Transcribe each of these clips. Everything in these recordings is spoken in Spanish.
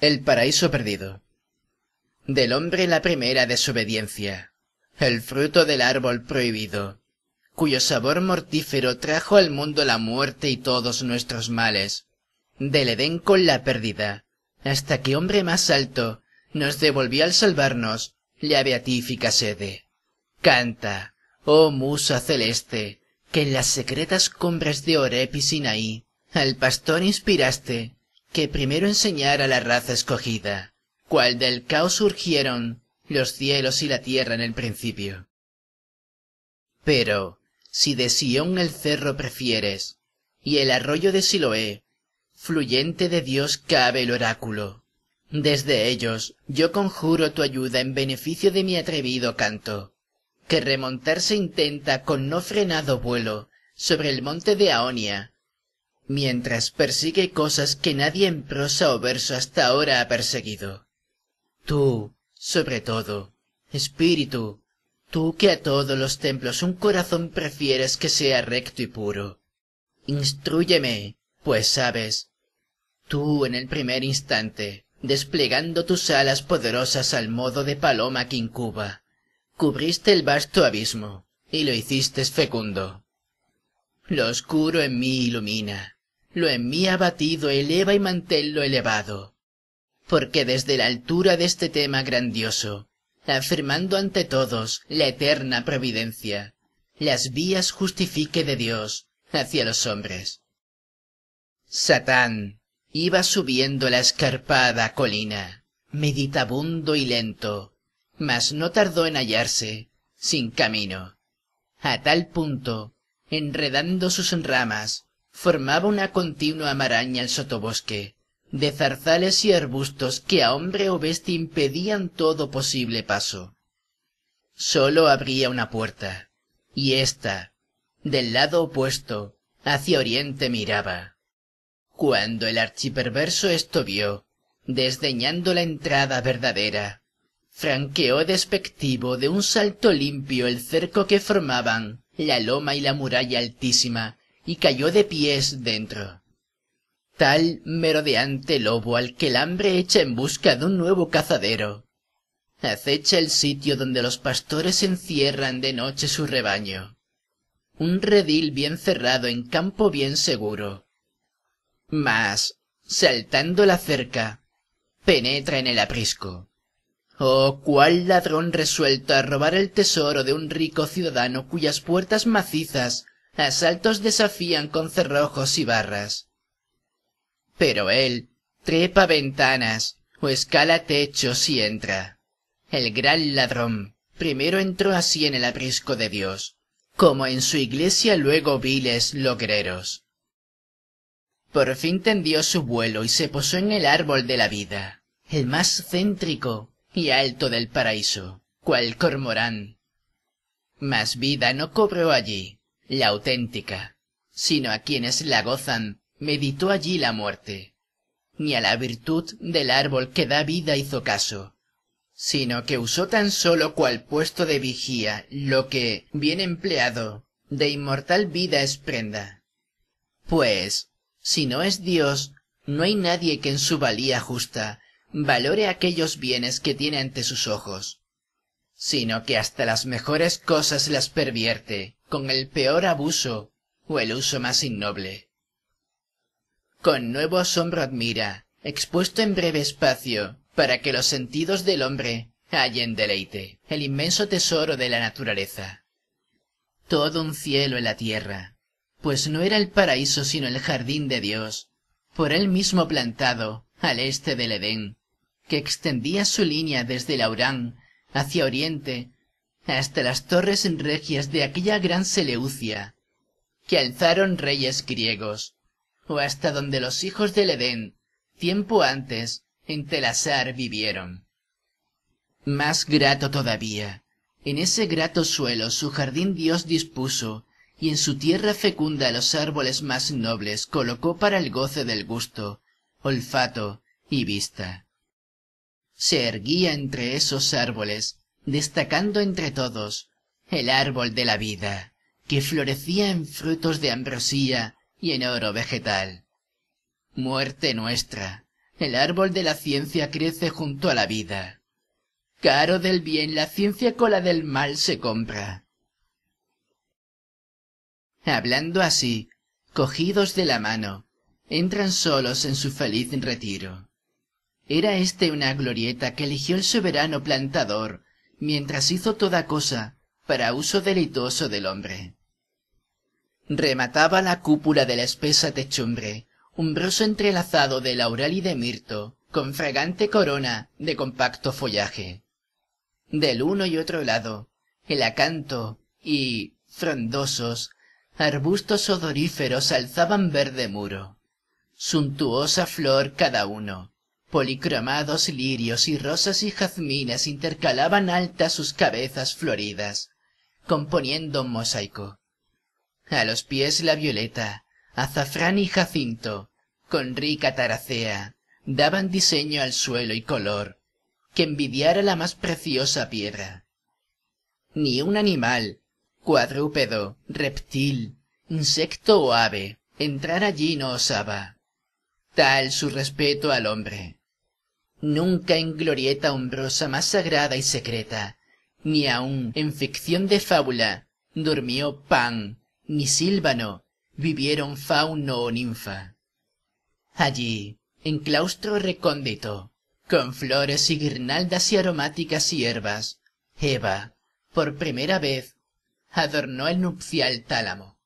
El paraíso perdido. Del hombre la primera desobediencia, el fruto del árbol prohibido, cuyo sabor mortífero trajo al mundo la muerte y todos nuestros males. Del Edén con la pérdida, hasta que hombre más alto nos devolvió al salvarnos la beatífica sede. Canta, oh musa celeste, que en las secretas cumbres de Orep y Sinaí al pastor inspiraste que primero enseñara la raza escogida, cual del caos surgieron los cielos y la tierra en el principio. Pero, si de Sión el cerro prefieres, y el arroyo de Siloé, fluyente de Dios cabe el oráculo. Desde ellos yo conjuro tu ayuda en beneficio de mi atrevido canto, que remontarse intenta con no frenado vuelo sobre el monte de Aonia, mientras persigue cosas que nadie en prosa o verso hasta ahora ha perseguido. Tú, sobre todo, espíritu, tú que a todos los templos un corazón prefieres que sea recto y puro. Instrúyeme, pues sabes, tú en el primer instante, desplegando tus alas poderosas al modo de paloma que incuba, cubriste el vasto abismo, y lo hiciste fecundo. Lo oscuro en mí ilumina, lo en mí abatido eleva y mantén lo elevado. Porque desde la altura de este tema grandioso, afirmando ante todos la eterna providencia, las vías justifique de Dios hacia los hombres. Satán iba subiendo la escarpada colina, meditabundo y lento, mas no tardó en hallarse, sin camino, a tal punto, enredando sus ramas, formaba una continua maraña el sotobosque de zarzales y arbustos que a hombre o bestia impedían todo posible paso sólo abría una puerta y ésta del lado opuesto hacia oriente miraba cuando el archiperverso esto vio desdeñando la entrada verdadera franqueó despectivo de un salto limpio el cerco que formaban la loma y la muralla altísima y cayó de pies dentro. Tal merodeante lobo al que el hambre echa en busca de un nuevo cazadero. Acecha el sitio donde los pastores encierran de noche su rebaño. Un redil bien cerrado en campo bien seguro. Mas, saltando la cerca, penetra en el aprisco. Oh, cuál ladrón resuelto a robar el tesoro de un rico ciudadano cuyas puertas macizas asaltos desafían con cerrojos y barras. Pero él trepa ventanas o escala techos y entra. El gran ladrón primero entró así en el aprisco de Dios, como en su iglesia luego viles logreros. Por fin tendió su vuelo y se posó en el árbol de la vida, el más céntrico y alto del paraíso, cual cormorán. Mas vida no cobró allí, la auténtica, sino a quienes la gozan, meditó allí la muerte, ni a la virtud del árbol que da vida hizo caso, sino que usó tan solo cual puesto de vigía lo que, bien empleado, de inmortal vida es prenda. Pues, si no es Dios, no hay nadie que en su valía justa valore aquellos bienes que tiene ante sus ojos, sino que hasta las mejores cosas las pervierte, con el peor abuso o el uso más innoble. Con nuevo asombro admira, expuesto en breve espacio, para que los sentidos del hombre hallen deleite, el inmenso tesoro de la naturaleza. Todo un cielo en la tierra, pues no era el paraíso sino el jardín de Dios, por él mismo plantado al este del Edén, que extendía su línea desde Laurán hacia oriente hasta las torres regias de aquella gran seleucia que alzaron reyes griegos o hasta donde los hijos del edén tiempo antes en telasar vivieron más grato todavía en ese grato suelo su jardín dios dispuso y en su tierra fecunda los árboles más nobles colocó para el goce del gusto olfato y vista se erguía entre esos árboles destacando entre todos el árbol de la vida que florecía en frutos de ambrosía y en oro vegetal muerte nuestra el árbol de la ciencia crece junto a la vida caro del bien la ciencia con la del mal se compra hablando así cogidos de la mano entran solos en su feliz retiro era éste una glorieta que eligió el soberano plantador mientras hizo toda cosa para uso delitoso del hombre. Remataba la cúpula de la espesa techumbre un entrelazado de laural y de mirto, con fragante corona de compacto follaje. Del uno y otro lado, el acanto y, frondosos, arbustos odoríferos alzaban verde muro. Suntuosa flor cada uno, Policromados lirios y rosas y jazminas intercalaban altas sus cabezas floridas, componiendo un mosaico. A los pies la violeta, azafrán y jacinto, con rica taracea, daban diseño al suelo y color, que envidiara la más preciosa piedra. Ni un animal, cuadrúpedo, reptil, insecto o ave, entrar allí no osaba. Tal su respeto al hombre nunca en glorieta hombrosa más sagrada y secreta ni aun en ficción de fábula durmió pan ni sílvano vivieron fauno o ninfa allí en claustro recóndito con flores y guirnaldas y aromáticas hierbas eva por primera vez adornó el nupcial tálamo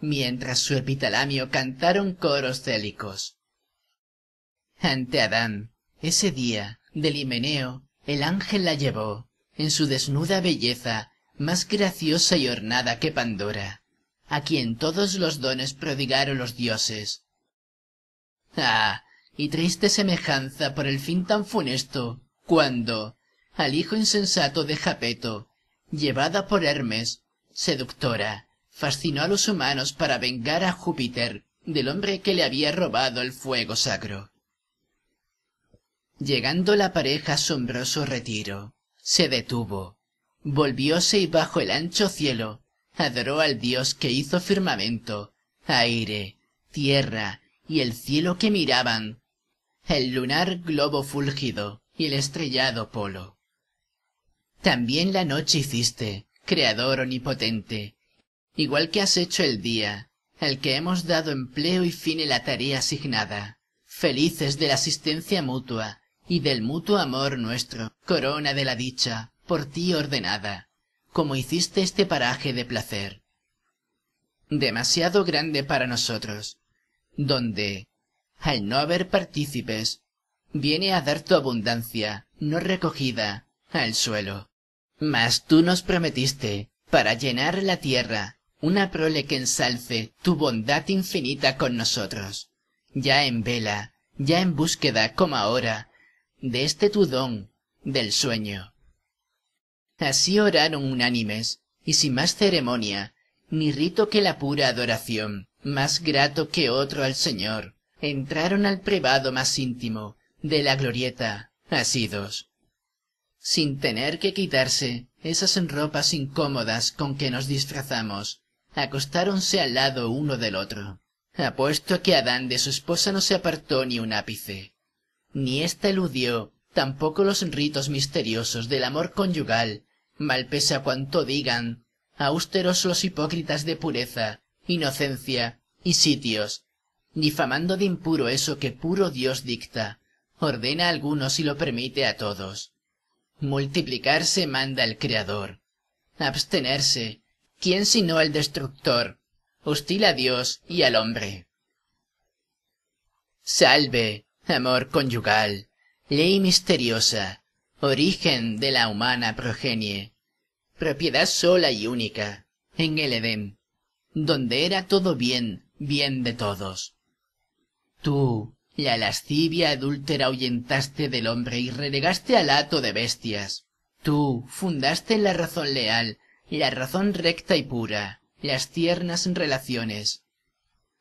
mientras su epitalamio cantaron coros célicos ante adán ese día del himeneo el ángel la llevó en su desnuda belleza más graciosa y ornada que pandora a quien todos los dones prodigaron los dioses ah y triste semejanza por el fin tan funesto cuando al hijo insensato de japeto llevada por hermes seductora fascinó a los humanos para vengar a júpiter del hombre que le había robado el fuego sacro llegando la pareja a asombroso retiro se detuvo volvióse y bajo el ancho cielo adoró al dios que hizo firmamento aire tierra y el cielo que miraban el lunar globo fulgido y el estrellado polo también la noche hiciste creador omnipotente igual que has hecho el día al que hemos dado empleo y fin en la tarea asignada felices de la asistencia mutua y del mutuo amor nuestro corona de la dicha por ti ordenada como hiciste este paraje de placer demasiado grande para nosotros donde al no haber partícipes viene a dar tu abundancia no recogida al suelo mas tú nos prometiste para llenar la tierra una prole que ensalce tu bondad infinita con nosotros ya en vela ya en búsqueda como ahora de este tudón del sueño. Así oraron unánimes, y sin más ceremonia, ni rito que la pura adoración, más grato que otro al Señor, entraron al privado más íntimo, de la glorieta, asidos. Sin tener que quitarse esas ropas incómodas con que nos disfrazamos, acostáronse al lado uno del otro. Apuesto que Adán de su esposa no se apartó ni un ápice ni ésta eludió tampoco los ritos misteriosos del amor conyugal mal pese a cuanto digan austeros los hipócritas de pureza inocencia y sitios difamando de impuro eso que puro dios dicta ordena a algunos y lo permite a todos multiplicarse manda el Creador. abstenerse quién sino el destructor hostil a dios y al hombre salve amor conyugal ley misteriosa origen de la humana progenie propiedad sola y única en el edén donde era todo bien bien de todos tú la lascivia adúltera ahuyentaste del hombre y relegaste al hato de bestias tú fundaste la razón leal la razón recta y pura las tiernas relaciones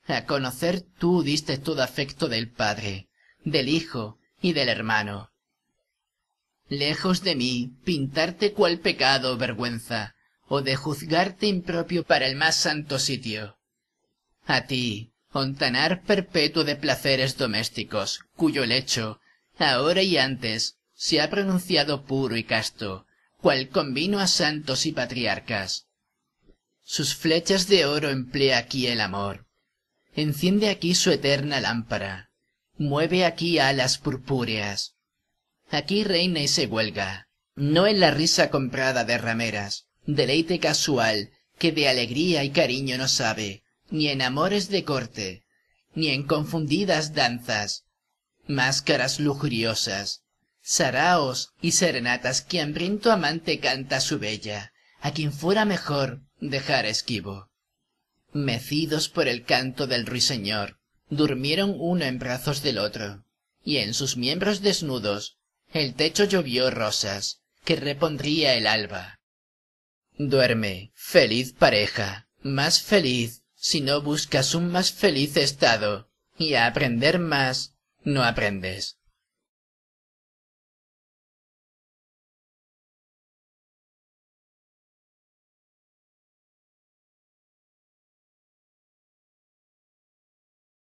a conocer tú diste todo afecto del padre del hijo y del hermano. Lejos de mí pintarte cual pecado o vergüenza, o de juzgarte impropio para el más santo sitio. A ti, ontanar perpetuo de placeres domésticos, cuyo lecho, ahora y antes, se ha pronunciado puro y casto, cual convino a santos y patriarcas. Sus flechas de oro emplea aquí el amor. Enciende aquí su eterna lámpara, mueve aquí alas purpúreas. Aquí reina y se huelga, no en la risa comprada de rameras, deleite casual, que de alegría y cariño no sabe, ni en amores de corte, ni en confundidas danzas, máscaras lujuriosas, saraos y serenatas que hambriento amante canta su bella, a quien fuera mejor dejar esquivo. Mecidos por el canto del ruiseñor, durmieron uno en brazos del otro y en sus miembros desnudos el techo llovió rosas que repondría el alba duerme feliz pareja más feliz si no buscas un más feliz estado y a aprender más no aprendes